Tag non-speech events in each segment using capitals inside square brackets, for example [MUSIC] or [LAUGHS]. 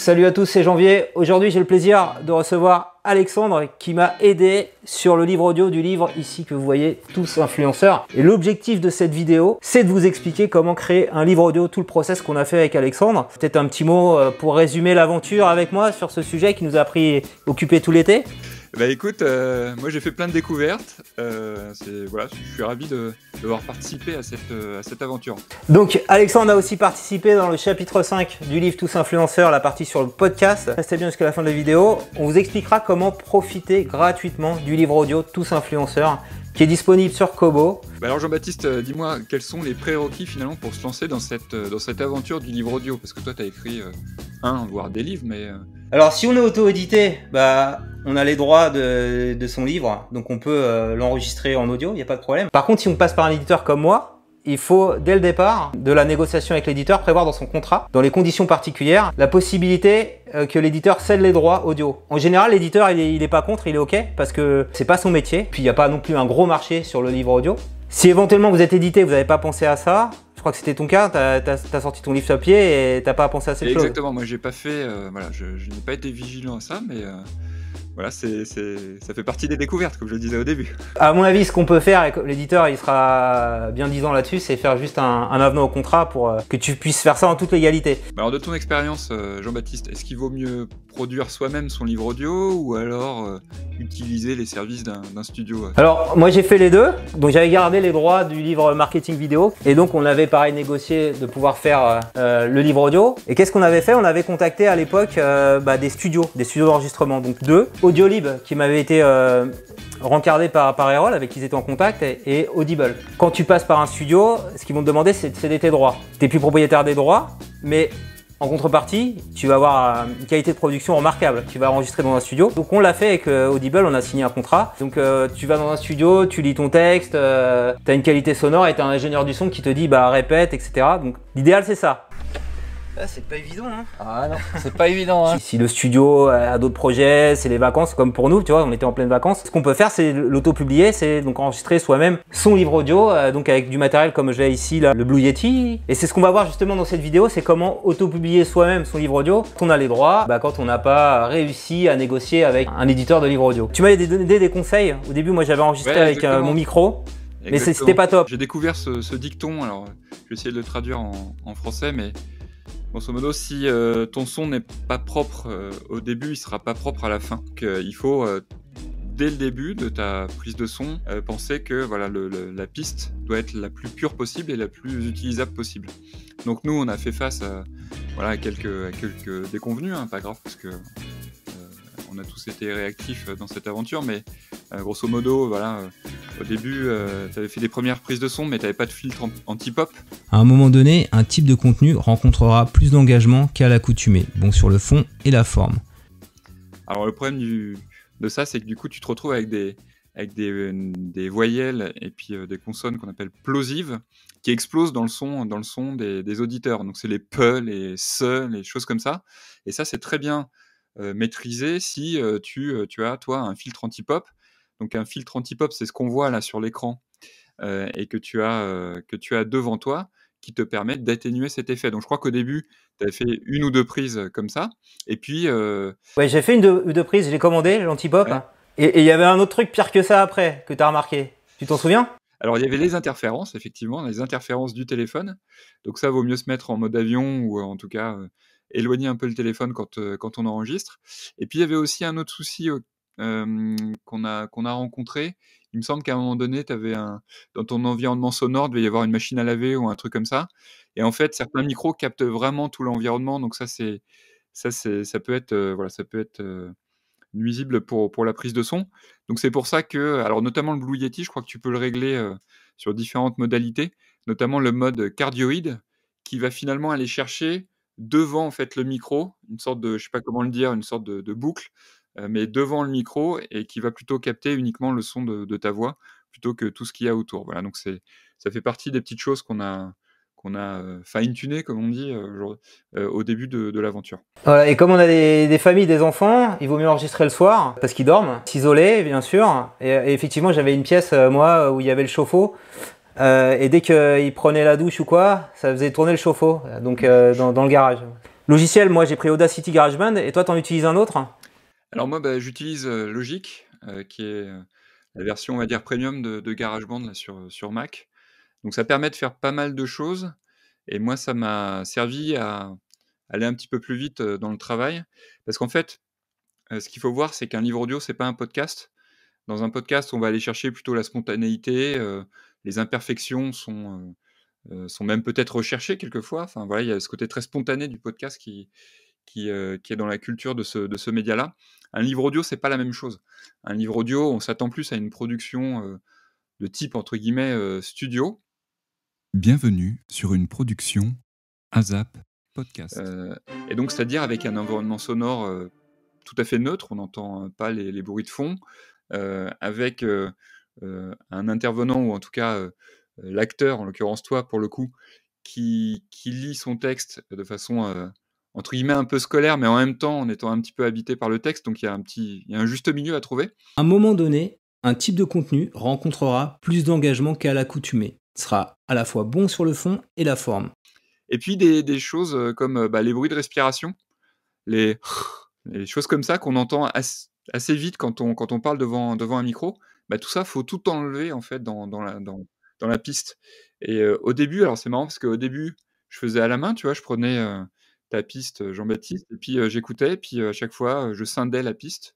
Salut à tous, c'est Janvier. Aujourd'hui, j'ai le plaisir de recevoir Alexandre qui m'a aidé sur le livre audio du livre ici que vous voyez tous influenceurs. Et l'objectif de cette vidéo, c'est de vous expliquer comment créer un livre audio, tout le process qu'on a fait avec Alexandre. Peut-être un petit mot euh, pour résumer l'aventure avec moi sur ce sujet qui nous a pris occupé tout l'été. Bah écoute, euh, moi j'ai fait plein de découvertes. Euh, voilà, je suis ravi de, participé à cette, euh, à cette, aventure. Donc Alexandre a aussi participé dans le chapitre 5 du livre Tous Influenceurs, la partie sur le podcast. Restez bien jusqu'à la fin de la vidéo. On vous expliquera comment profiter gratuitement du livre audio Tous Influenceurs qui est disponible sur Kobo. Bah, alors Jean-Baptiste, dis-moi, quels sont les prérequis finalement pour se lancer dans cette, dans cette aventure du livre audio Parce que toi, tu as écrit un, voire des livres, mais... Alors si on est auto-édité, bah on a les droits de, son livre, donc on peut euh, l'enregistrer en audio, il n'y a pas de problème. Par contre, si on passe par un éditeur comme moi, il faut, dès le départ de la négociation avec l'éditeur, prévoir dans son contrat, dans les conditions particulières, la possibilité euh, que l'éditeur cède les droits audio. En général, l'éditeur, il, est, pas contre, il est OK, parce que c'est pas son métier. Puis il n'y a pas non plus un gros marché sur le livre audio. Si éventuellement vous êtes édité, vous n'avez pas pensé à ça, je crois que c'était ton cas, T'as as, sorti ton livre sur pied et t'as pas pensé à cette chose. Exactement, moi j'ai pas fait, euh, voilà, je, n'ai pas été vigilant à ça, mais, euh, voilà, c'est, ça fait partie des découvertes, comme je le disais au début. À mon avis, ce qu'on peut faire, et l'éditeur il sera bien disant là-dessus, c'est faire juste un, avenant au contrat pour euh, que tu puisses faire ça en toute légalité. Bah alors, de ton expérience, euh, Jean-Baptiste, est-ce qu'il vaut mieux produire soi-même son livre audio ou alors euh, utiliser les services d'un, studio Alors, moi j'ai fait les deux. Donc, j'avais gardé les droits du livre marketing vidéo et donc on avait pareil négocié de pouvoir faire le livre audio. Et qu'est-ce qu'on avait fait On avait contacté à l'époque bah, des studios, des studios d'enregistrement, donc deux Audiolib qui m'avait été euh, rencardé par, par avec qui ils étaient en contact et, Audible. Quand tu passes par un studio, ce qu'ils vont te demander c'est de céder tes droits. Tu n'es plus propriétaire des droits, mais en contrepartie, tu vas avoir une qualité de production remarquable. Tu vas enregistrer dans un studio. Donc on l'a fait avec euh, Audible, on a signé un contrat. Donc euh, tu vas dans un studio, tu lis ton texte, tu as une qualité sonore et tu as un ingénieur du son qui te dit bah répète, etc. Donc l'idéal c'est ça. Ah, c'est pas évident, hein Ah non, c'est pas évident, hein. [LAUGHS] si, le studio a d'autres projets, c'est les vacances, comme pour nous, tu vois, on était en pleine vacances. Ce qu'on peut faire, c'est l'auto-publier, c'est donc enregistrer soi-même son livre audio, euh, donc avec du matériel comme j'ai ici, le Blue Yeti. Et c'est ce qu'on va voir justement dans cette vidéo, c'est comment auto-publier soi-même son livre audio. Quand on a les droits, bah, quand on n'a pas réussi à négocier avec un éditeur de livre audio. Tu m'avais donné des conseils. Au début, moi, j'avais enregistré avec euh, mon micro. Mais c'était pas top. J'ai découvert ce, dicton, alors je vais essayer de le traduire en, en français, mais Grosso modo, si euh, ton son n'est pas propre euh, au début, il sera pas propre à la fin. Donc, euh, il faut dès le début de ta prise de son penser que voilà la piste doit être la plus pure possible et la plus utilisable possible. Donc nous, on a fait face à voilà à quelques, à quelques déconvenus, hein, pas grave parce que on a tous été réactifs dans cette aventure, mais euh, grosso modo, voilà, euh, au début, euh, tu avais fait des premières prises de son, mais tu n'avais pas de filtre anti-pop. À un moment donné, un type de contenu rencontrera plus d'engagement qu'à l'accoutumée, bon sur le fond et la forme. Alors le problème du, de ça, c'est que du coup, tu te retrouves avec des, avec des, des voyelles et puis des consonnes qu'on appelle plosives, qui explosent dans le son, dans le son des, des auditeurs. Donc c'est les p, les se, les choses comme ça. Et ça, c'est très bien maîtrisé si tu, tu as, toi, un filtre anti-pop donc un filtre anti-pop, c'est ce qu'on voit là sur l'écran euh, et que tu, as, euh, que tu as devant toi qui te permet d'atténuer cet effet. Donc je crois qu'au début, tu avais fait une ou deux prises euh, comme ça. Et puis... Euh... j'ai fait une ou deux prises, j'ai commandé, l'anti-pop. Et il y avait un autre truc pire que ça après, que tu as remarqué. Tu t'en souviens alors, il y avait les interférences, effectivement, les interférences du téléphone. Donc, ça vaut mieux se mettre en mode avion ou en tout cas éloigner un peu le téléphone quand, quand on enregistre. Et puis, il y avait aussi un autre souci qu'on a, qu'on a rencontré. Il me semble qu'à un moment donné, avais dans ton environnement sonore, il devait y avoir une machine à laver ou un truc comme ça. Et en fait, certains micros captent vraiment tout l'environnement. Donc ça, c'est, ça, ça peut être, euh, voilà, ça peut être euh, nuisible pour, pour la prise de son. Donc c'est pour ça que, alors notamment le Blue Yeti, je crois que tu peux le régler euh, sur différentes modalités, notamment le mode cardioïde, qui va finalement aller chercher devant en fait le micro, une sorte de, je sais pas comment le dire, une sorte de boucle euh, mais devant le micro et qui va plutôt capter uniquement le son de, ta voix plutôt que tout ce qu'il y a autour. Voilà, donc c'est, ça fait partie des petites choses qu'on a, qu'on a euh, fine-tuné, comme on dit, euh, au début de, l'aventure. et comme on a des, familles, des enfants, il vaut mieux enregistrer le soir, parce qu'ils dorment, s'isoler, bien sûr. Et, effectivement, j'avais une pièce, moi, où il y avait le chauffe-eau. et dès qu'ils prenaient la douche ou quoi, ça faisait tourner le chauffe-eau, donc dans, dans, le garage. Logiciel, moi j'ai pris Audacity GarageBand, et toi t'en utilises un autre alors mmh. moi, bah, j'utilise Logic, qui est la version, on va dire, premium de, GarageBand sur, sur Mac. Donc ça permet de faire pas mal de choses. Et moi, ça m'a servi à aller un petit peu plus vite dans le travail. Parce qu'en fait, ce qu'il faut voir, c'est qu'un livre audio, c'est pas un podcast. Dans un podcast, on va aller chercher plutôt la spontanéité, les imperfections sont, sont même peut-être recherchées quelquefois. Enfin voilà, il y a ce côté très spontané du podcast qui, euh, qui, est dans la culture de ce, de ce média-là. Un livre audio, c'est pas la même chose. Un livre audio, on s'attend plus à une production euh, de type entre guillemets euh, studio. Bienvenue sur une production Azap podcast. et donc, c'est-à-dire avec un environnement sonore tout à fait neutre, on n'entend pas les, les, bruits de fond, avec un intervenant ou en tout cas l'acteur, en l'occurrence toi pour le coup, qui, qui, lit son texte de façon entre guillemets un peu scolaire, mais en même temps en étant un petit peu habité par le texte. Donc il y a un petit, un juste milieu à trouver. À un moment donné, un type de contenu rencontrera plus d'engagement qu'à l'accoutumée. Sera à la fois bon sur le fond et la forme. Et puis des, choses euh, comme euh, bah, les bruits de respiration, les, choses comme ça qu'on entend assez, vite quand on, quand on parle devant, devant un micro. Bah, tout ça, faut tout enlever en fait dans, dans, la, dans, la piste. Et euh, au début, alors c'est marrant parce qu'au début, je faisais à la main, tu vois, je prenais, ta piste, euh, Jean-Baptiste. Et puis euh, j'écoutais, puis euh, à chaque fois, je scindais la piste.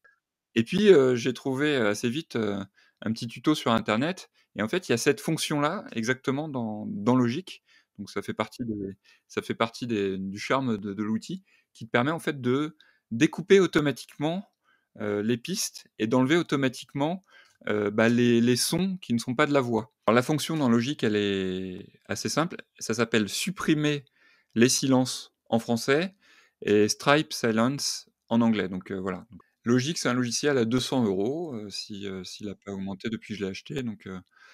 Et puis j'ai trouvé assez vite un petit tuto sur Internet. Et en fait, il y a cette fonction-là exactement dans, dans Logic. Donc ça fait partie, des, ça fait partie du charme de, l'outil qui te permet en fait de découper automatiquement les pistes et d'enlever automatiquement bah, les, sons qui ne sont pas de la voix. Alors, la fonction dans Logique elle est assez simple. Ça s'appelle supprimer les silences en français et Stripe Silence en anglais. Donc euh, voilà. Logique, c'est un logiciel à 200 euros euh, si, euh, s'il n'a pas augmenté depuis que je l'ai acheté. Donc,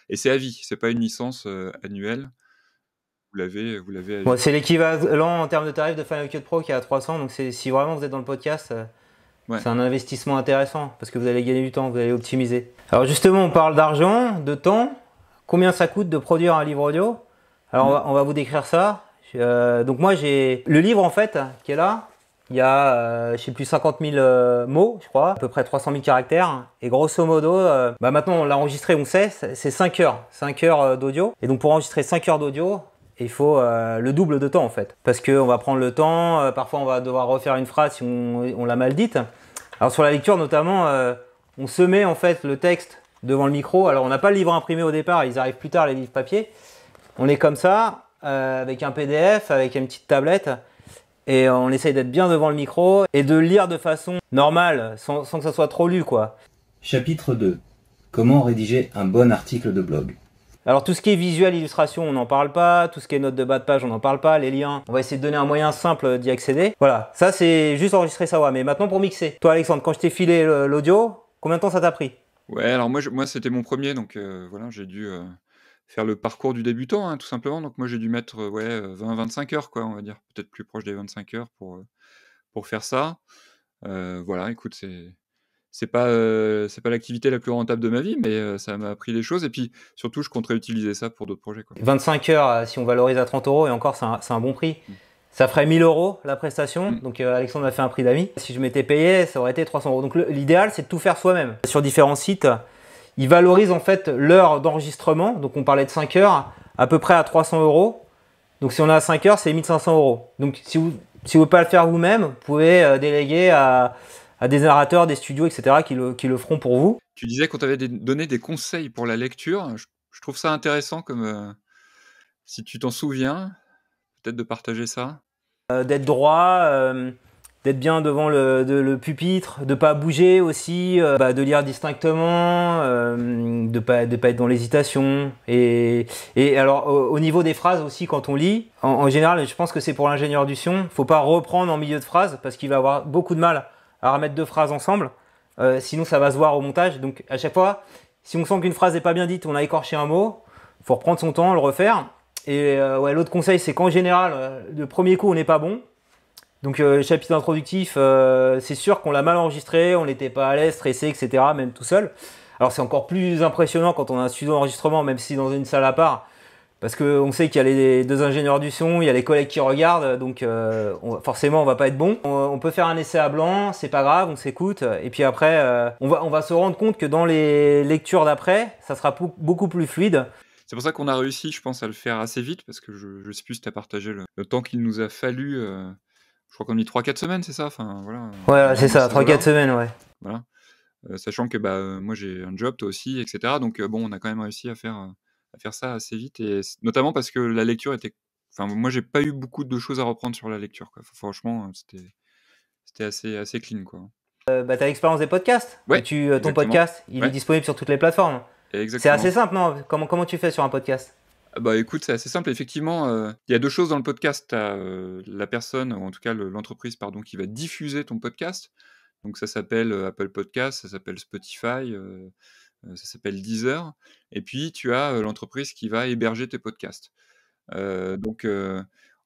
et c'est à vie, c'est pas une licence annuelle. Vous l'avez, vous l'avez. c'est l'équivalent en termes de tarif de Final Cut Pro qui est à 300. Donc c'est, si vraiment vous êtes dans le podcast, c'est un investissement intéressant parce que vous allez gagner du temps, vous allez optimiser. Alors justement, on parle d'argent, de temps. Combien ça coûte de produire un livre audio Alors mm. on va vous décrire ça euh, donc moi j'ai le livre en fait qui est là. Il y a, euh, je sais plus, 50 000 euh, mots, je crois, à peu près 300 000 caractères. Et grosso modo, bah, maintenant on l'a enregistré, on sait, c'est 5 heures, 5 heures d'audio. Et donc pour enregistrer 5 heures d'audio, il faut le double de temps en fait. Parce qu'on va prendre le temps, parfois on va devoir refaire une phrase si on, on l'a mal dite. Alors sur la lecture notamment, on se met en fait le texte devant le micro. Alors on n'a pas le livre imprimé au départ, ils arrivent plus tard les livres papier. On est comme ça, euh, avec un PDF, avec une petite tablette. Et on essaye d'être bien devant le micro et de lire de façon normale, sans, que ça soit trop lu, quoi. Chapitre 2. Comment rédiger un bon article de blog alors tout ce qui est visuel, illustration, on n'en parle pas, tout ce qui est notes de bas de page, on n'en parle pas, les liens, on va essayer de donner un moyen simple d'y accéder. Voilà, ça c'est juste enregistrer ça voix, mais maintenant pour mixer. Toi Alexandre, quand je t'ai filé l'audio, combien de temps ça t'a pris Ouais, alors moi, moi c'était mon premier, donc euh, voilà, j'ai dû euh, faire le parcours du débutant, hein, tout simplement. Donc moi j'ai dû mettre euh, ouais, 20-25 euh, heures, quoi, on va dire, peut-être plus proche des 25 heures pour, euh, pour faire ça. voilà, écoute, c'est c'est pas c'est pas l'activité la plus rentable de ma vie, mais ça m'a appris des choses. Et puis surtout, je compterais utiliser ça pour d'autres projets. 25 heures, si on valorise à 30 euros, et encore, c'est un, un, bon prix. Mm. Ça ferait 1000 euros la prestation. Mm. Donc Alexandre m'a fait un prix d'ami. Si je m'étais payé, ça aurait été 300 euros. Donc l'idéal, c'est de tout faire soi-même. Sur différents sites, ils valorisent en fait l'heure d'enregistrement. Donc on parlait de 5 heures, à peu près à 300 euros. Donc si on a à 5 heures, c'est 1500 euros. Donc si vous ne si vous pouvez pas le faire vous-même, vous pouvez euh, déléguer à, des narrateurs, des studios, etc. qui le, feront pour vous. Tu disais qu'on t'avait donné des conseils pour la lecture. Je, trouve ça intéressant comme... Euh, si tu t'en souviens, peut-être de partager ça. Euh, d'être droit d'être bien devant le, pupitre, de pas bouger aussi, euh, bah, de lire distinctement, euh, de pas de pas être dans l'hésitation. Et, alors au, niveau des phrases aussi quand on lit, en, général, je pense que c'est pour l'ingénieur du son, faut pas reprendre en milieu de phrase parce qu'il va avoir beaucoup de mal à remettre deux phrases ensemble. Euh, sinon ça va se voir au montage. Donc à chaque fois, si on sent qu'une phrase n'est pas bien dite, on a écorché un mot, faut reprendre son temps, le refaire. Et ouais, l'autre conseil c'est qu'en général, le premier coup on n'est pas bon, donc euh, chapitre introductif, euh, c'est sûr qu'on l'a mal enregistré, on n'était pas à l'aise, stressé, etc. Même tout seul. Alors c'est encore plus impressionnant quand on a un studio d'enregistrement, même si dans une salle à part, parce qu'on sait qu'il y a les deux ingénieurs du son, il y a les collègues qui regardent, donc euh, on, forcément on va pas être bon. On, peut faire un essai à blanc, c'est pas grave, on s'écoute, et puis après euh, on, va, on va se rendre compte que dans les lectures d'après, ça sera beaucoup plus fluide. C'est pour ça qu'on a réussi, je pense, à le faire assez vite, parce que je, je sais plus si tu as partagé le temps qu'il nous a fallu je crois qu'on dit 3-4 semaines, c'est ça enfin, voilà, Ouais, c'est ça, 3-4 semaines, ouais. Voilà. Euh, sachant que bah, euh, moi j'ai un job, toi aussi, etc. Donc euh, bon, on a quand même réussi à faire, à faire ça assez vite, et notamment parce que la lecture était. Enfin, moi j'ai pas eu beaucoup de choses à reprendre sur la lecture. Quoi. franchement, c'était assez, assez clean. quoi. Euh, bah, t'as l'expérience des podcasts. Ouais, tu, ton podcast, il est disponible sur toutes les plateformes. C'est assez simple, non comment, comment tu fais sur un podcast ah bah écoute, c'est assez simple. Effectivement, euh, il y a deux choses dans le podcast. Tu as euh, la personne, ou en tout cas l'entreprise, pardon, qui va diffuser ton podcast. Donc ça s'appelle euh, Apple Podcast, ça s'appelle Spotify, ça s'appelle Deezer. Et puis tu as l'entreprise qui va héberger tes podcasts. donc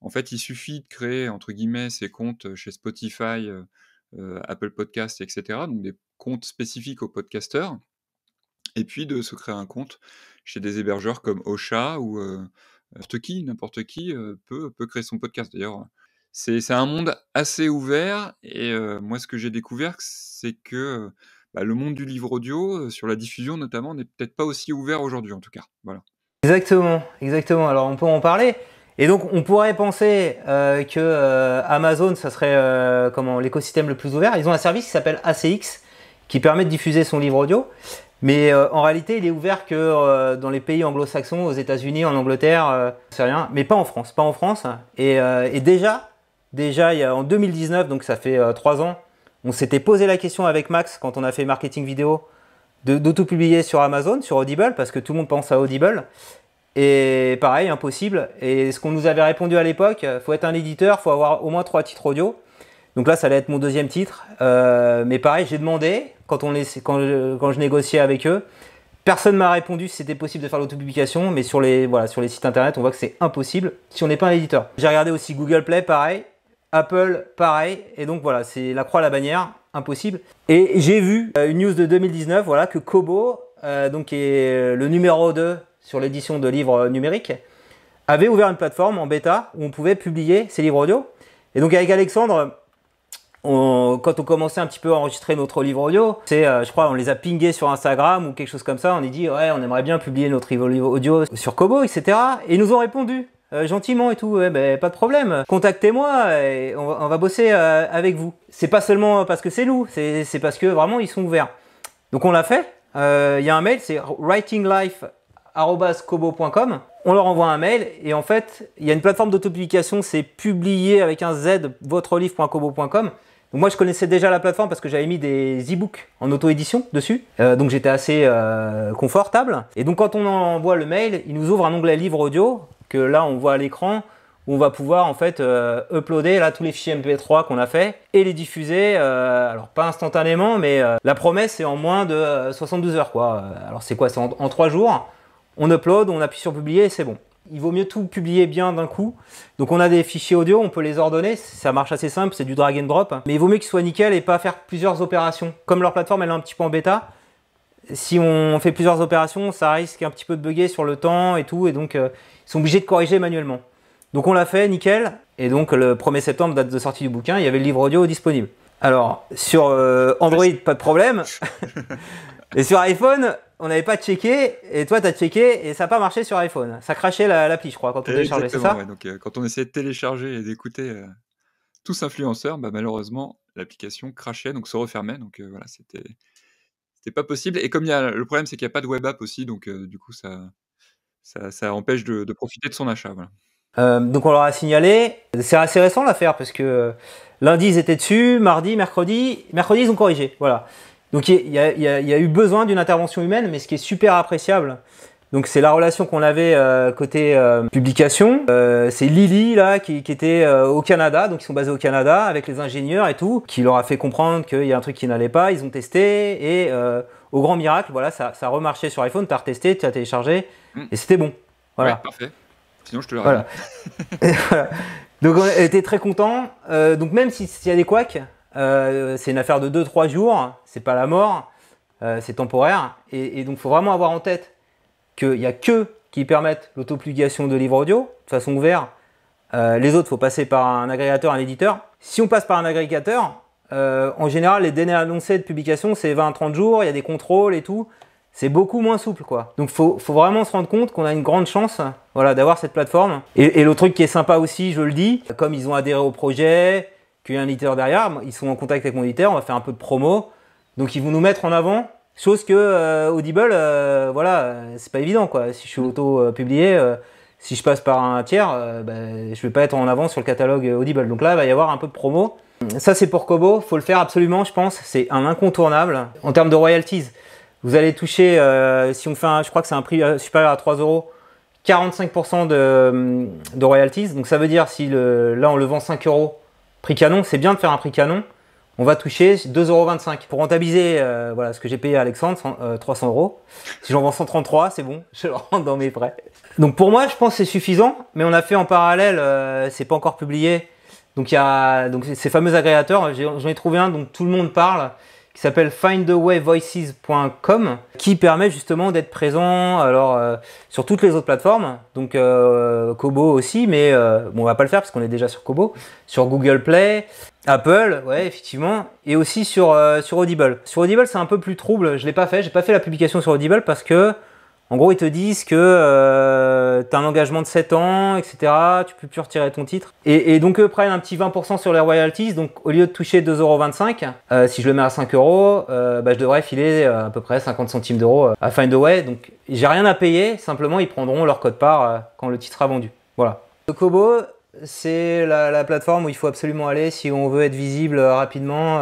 en fait, il suffit de créer entre guillemets ses comptes chez Spotify, Apple Podcast, etc. Donc des comptes spécifiques aux podcasteurs et puis de se créer un compte chez des hébergeurs comme Ocha ou n'importe qui, n'importe qui peut, créer son podcast. D'ailleurs, c'est un monde assez ouvert et moi ce que j'ai découvert c'est que bah, le monde du livre audio sur la diffusion notamment n'est peut-être pas aussi ouvert aujourd'hui en tout cas voilà exactement exactement alors on peut en parler et donc on pourrait penser que Amazon ça serait comment l'écosystème le plus ouvert ils ont un service qui s'appelle ACX qui permet de diffuser son livre audio mais euh, en réalité, il est ouvert que euh, dans les pays anglo-saxons, aux États-Unis, en Angleterre, euh, c'est rien, mais pas en France, pas en France. Et, déjà, déjà, il en 2019, donc ça fait trois ans, on s'était posé la question avec Max quand on a fait marketing vidéo d'auto-publier sur Amazon, sur Audible, parce que tout le monde pense à Audible. Et pareil, impossible. Et ce qu'on nous avait répondu à l'époque, faut être un éditeur, faut avoir au moins trois titres audio. Donc là, ça allait être mon deuxième titre. Euh, mais pareil, j'ai demandé quand, on les, quand, je, quand je négociais avec eux. Personne m'a répondu si c'était possible de faire l'autopublication, mais sur les, voilà, sur les sites internet, on voit que c'est impossible si on n'est pas un éditeur. J'ai regardé aussi Google Play, pareil. Apple, pareil. Et donc voilà, c'est la croix à la bannière, impossible. Et j'ai vu euh, une news de 2019, voilà, que Kobo, euh, donc qui est le numéro 2 sur l'édition de livres numériques, avait ouvert une plateforme en bêta où on pouvait publier ses livres audio. Et donc avec Alexandre, quand on commençait un petit peu à enregistrer notre livre audio, c'est, euh, je crois, on les a pingés sur Instagram ou quelque chose comme ça. On est dit, ouais, on aimerait bien publier notre livre audio sur Kobo, etc. Et ils nous ont répondu. Euh, gentiment et tout, ben, pas de problème, contactez-moi et on va, bosser euh, avec vous. C'est pas seulement parce que c'est nous, c'est parce que vraiment ils sont ouverts. Donc on l'a fait, il y a un mail, c'est writinglife.kobo.com on leur envoie un mail et en fait, il y a une plateforme d'autopublication, c'est publier avec un Z votre livre.kobo.com moi, je connaissais déjà la plateforme parce que j'avais mis des e-books en auto-édition dessus. Euh, donc j'étais assez euh, confortable. Et donc quand on envoie le mail, il nous ouvre un onglet livre audio que là, on voit à l'écran où on va pouvoir en fait euh, uploader là tous les fichiers MP3 qu'on a fait et les diffuser. alors pas instantanément, mais la promesse est en moins de 72 heures quoi. Alors c'est quoi C'est en, trois jours. On upload, on appuie sur publier et c'est bon. Il vaut mieux tout publier bien d'un coup. Donc on a des fichiers audio, on peut les ordonner, ça marche assez simple, c'est du drag and drop. Mais il vaut mieux qu'ils soient nickel et pas faire plusieurs opérations. Comme leur plateforme elle est un petit peu en bêta, si on fait plusieurs opérations, ça risque un petit peu de bugger sur le temps et tout, et donc euh, ils sont obligés de corriger manuellement. Donc on l'a fait, nickel, et donc le 1er septembre, date de sortie du bouquin, il y avait le livre audio disponible. Alors, sur euh, Android, pas de problème. [LAUGHS] et sur iPhone, on n'avait pas checké, et toi, tu as checké, et ça n'a pas marché sur iPhone. Ça crachait l'appli, je crois, quand on eh, téléchargeait, c'est ça donc, euh, Quand on essayait de télécharger et d'écouter euh, tous influenceurs, bah, malheureusement, l'application crachait, donc se refermait. Donc euh, voilà, voilà, c'était pas possible. Et comme y le problème, c'est qu'il n'y a pas de web app aussi, donc du coup, ça, ça, empêche de, de, profiter de son achat. donc on leur a signalé, c'est assez récent l'affaire parce que lundi ils étaient dessus, mardi, mercredi, mercredi ils ont corrigé, voilà. Donc il y, a, eu besoin d'une intervention humaine, mais ce qui est super appréciable, donc c'est la relation qu'on avait euh, côté euh, publication. Euh, c'est Lily là qui, était au Canada, donc ils sont basés au Canada avec les ingénieurs et tout, qui leur a fait comprendre qu'il y a un truc qui n'allait pas. Ils ont testé et au grand miracle, voilà, ça, ça a sur iPhone. as retesté, tu as téléchargé mm. et c'était bon. Voilà. parfait. Sinon je te le rappelle. [LAUGHS] voilà. Donc on était très contents. donc même s'il y a des couacs, euh, c'est une affaire de 2-3 jours, c'est pas la mort, euh, c'est temporaire. Et, donc, il faut vraiment avoir en tête qu'il n'y a que qui permettent l'autoplugation de livres audio, de façon ouverte. Euh, les autres, il faut passer par un agrégateur, un éditeur. Si on passe par un agrégateur, en général, les délais annoncés de publication, c'est 20-30 jours, il y a des contrôles et tout. C'est beaucoup moins souple, quoi. Donc, faut, faut vraiment se rendre compte qu'on a une grande chance, voilà, d'avoir cette plateforme. et le truc qui est sympa aussi, je le dis, comme ils ont adhéré au projet, qu'il y a un éditeur derrière, ils sont en contact avec mon éditeur, on va faire un peu de promo. Donc ils vont nous mettre en avant, chose que euh, Audible, euh, voilà, euh, c'est pas évident quoi. Si je suis mm. auto-publié, si je passe par un tiers, bah, je vais pas être en avant sur le catalogue Audible. Donc là, il va y avoir un peu de promo. Ça c'est pour Kobo, faut le faire absolument, je pense. C'est un incontournable en termes de royalties. Vous allez toucher, si on fait, un, je crois que c'est un prix supérieur à 3 euros. 45% de, royalties, donc ça veut dire si le, là on le vend 5 euros, Prix canon, c'est bien de faire un prix canon. On va toucher 2,25€ pour rentabiliser euh, voilà, ce que j'ai payé à Alexandre, 300 euh, euros. Si j'en vends 133, c'est bon, je le rentre dans mes prêts. Donc pour moi, je pense c'est suffisant, mais on a fait en parallèle, euh, c'est pas encore publié. Donc il y a donc, ces fameux agrégateurs, j'en ai trouvé un dont tout le monde parle qui s'appelle findawayvoices.com qui permet justement d'être présent alors euh, sur toutes les autres plateformes donc euh, Kobo aussi mais euh, bon, on va pas le faire parce qu'on est déjà sur Kobo sur Google Play Apple ouais effectivement et aussi sur sur Audible sur Audible c'est un peu plus trouble je l'ai pas fait j'ai pas fait la publication sur Audible parce que en gros, ils te disent que euh, tu as un engagement de 7 ans, etc. Tu peux plus retirer ton titre. Et, et donc, eux prennent un petit 20% sur les royalties. Donc, au lieu de toucher 2,25€, euh, si je le mets à 5€, euros, euh, bah, je devrais filer euh, à peu près 50 centimes d'euros euh, à Find Away. Donc, j'ai rien à payer. Simplement, ils prendront leur code part quand le titre sera vendu. Voilà. Le Kobo, c'est la, la, plateforme où il faut absolument aller si on veut être visible rapidement.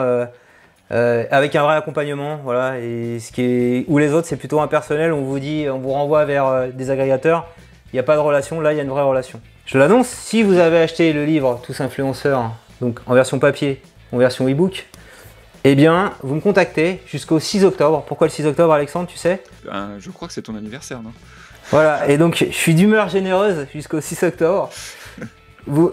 Euh, avec un vrai accompagnement, voilà. Et ce qui est, ou les autres, c'est plutôt impersonnel. On vous dit, on vous renvoie vers euh, des agrégateurs. Il n'y a pas de relation. Là, il y a une vraie relation. Je l'annonce. Si vous avez acheté le livre Tous influenceurs, donc en version papier, en version ebook book eh bien, vous me contactez jusqu'au 6 octobre. Pourquoi le 6 octobre, Alexandre, tu sais ben, Je crois que c'est ton anniversaire, non Voilà, et donc je suis d'humeur généreuse jusqu'au 6 octobre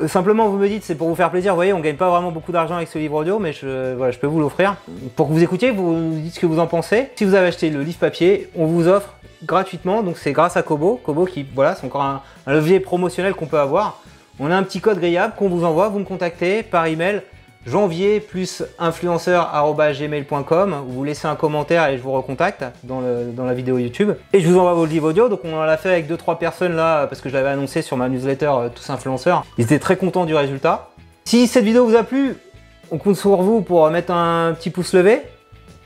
simplement, vous me dites, c'est pour vous faire plaisir. Vous voyez, on gagne pas vraiment beaucoup d'argent avec ce livre audio, mais je, je peux vous l'offrir. Pour que vous écoutiez, vous nous dites ce que vous en pensez. Si vous avez acheté le livre papier, on vous offre gratuitement. Donc, c'est grâce à Kobo. Kobo qui, voilà, c'est encore un, levier promotionnel qu'on peut avoir. On a un petit code grillable qu'on vous envoie. Vous me contactez par email janvier plus influenceur.gmail.com. Vous laissez un commentaire et je vous recontacte dans, la vidéo YouTube. Et je vous envoie vos livres audio. Donc on en a fait avec 2-3 personnes là parce que je l'avais annoncé sur ma newsletter euh, Tous Influenceurs. Ils étaient très contents du résultat. Si cette vidéo vous a plu, on compte sur vous pour mettre un petit pouce levé.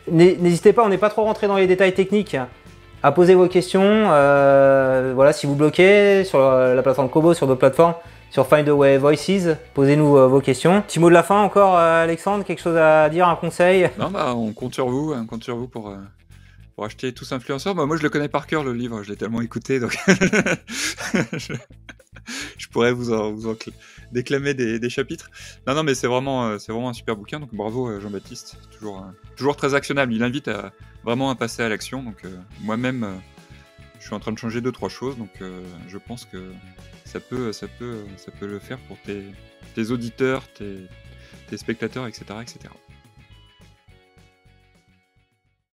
N'hésitez pas, on n'est pas trop rentré dans les détails techniques à poser vos questions. Euh, voilà, si vous bloquez sur la plateforme Kobo, sur d'autres plateformes, sur Find Way Voices. Posez-nous euh, vos questions. Petit mot de la fin encore, euh, Alexandre, quelque chose à dire, un conseil Non, bah, on compte sur vous, hein, on compte sur vous pour, euh, pour acheter tous influenceurs. Bah, moi, je le connais par cœur, le livre, je l'ai tellement écouté, donc [LAUGHS] je... pourrais vous en, vous déclamer des, chapitres. Non, non, mais c'est vraiment, c'est vraiment un super bouquin, donc bravo Jean-Baptiste, toujours, toujours très actionnable. Il invite à, vraiment à passer à l'action, donc moi-même je suis en train de changer deux trois choses, donc je pense que ça peut, ça peut, ça peut le faire pour tes, auditeurs, tes, tes spectateurs, etc., etc.